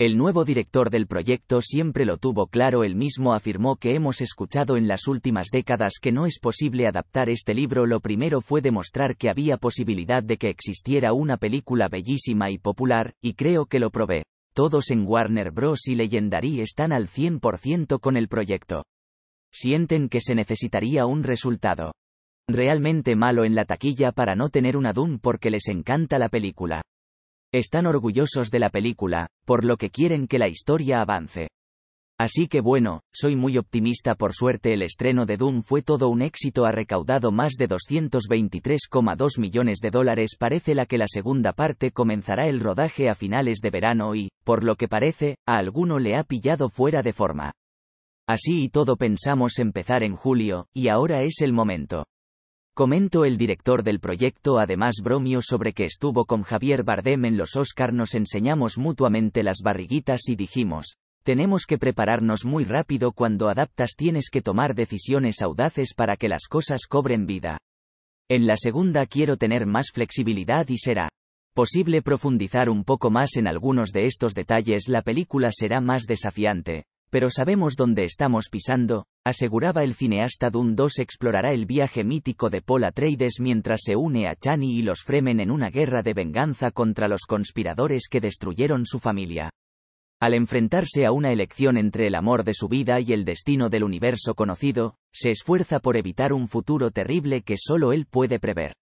El nuevo director del proyecto siempre lo tuvo claro, él mismo afirmó que hemos escuchado en las últimas décadas que no es posible adaptar este libro, lo primero fue demostrar que había posibilidad de que existiera una película bellísima y popular, y creo que lo probé. Todos en Warner Bros. y Legendary están al 100% con el proyecto. Sienten que se necesitaría un resultado realmente malo en la taquilla para no tener una Dune porque les encanta la película. Están orgullosos de la película, por lo que quieren que la historia avance. Así que bueno, soy muy optimista por suerte el estreno de Doom fue todo un éxito ha recaudado más de 223,2 millones de dólares parece la que la segunda parte comenzará el rodaje a finales de verano y, por lo que parece, a alguno le ha pillado fuera de forma. Así y todo pensamos empezar en julio, y ahora es el momento. Comento el director del proyecto además bromio sobre que estuvo con Javier Bardem en los Oscar nos enseñamos mutuamente las barriguitas y dijimos, tenemos que prepararnos muy rápido cuando adaptas tienes que tomar decisiones audaces para que las cosas cobren vida. En la segunda quiero tener más flexibilidad y será posible profundizar un poco más en algunos de estos detalles la película será más desafiante pero sabemos dónde estamos pisando, aseguraba el cineasta Dune 2 explorará el viaje mítico de Paul Atreides mientras se une a Chani y los Fremen en una guerra de venganza contra los conspiradores que destruyeron su familia. Al enfrentarse a una elección entre el amor de su vida y el destino del universo conocido, se esfuerza por evitar un futuro terrible que solo él puede prever.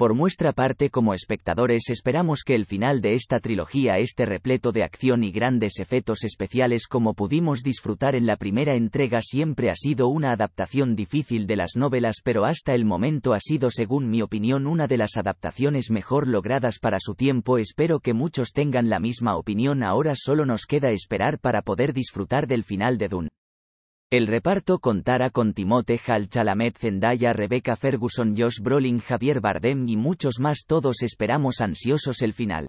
Por nuestra parte como espectadores esperamos que el final de esta trilogía esté repleto de acción y grandes efectos especiales como pudimos disfrutar en la primera entrega siempre ha sido una adaptación difícil de las novelas pero hasta el momento ha sido según mi opinión una de las adaptaciones mejor logradas para su tiempo espero que muchos tengan la misma opinión ahora solo nos queda esperar para poder disfrutar del final de Dune. El reparto contará con Timote Hal Chalamet, Zendaya, Rebecca Ferguson, Josh Brolin, Javier Bardem y muchos más. Todos esperamos ansiosos el final.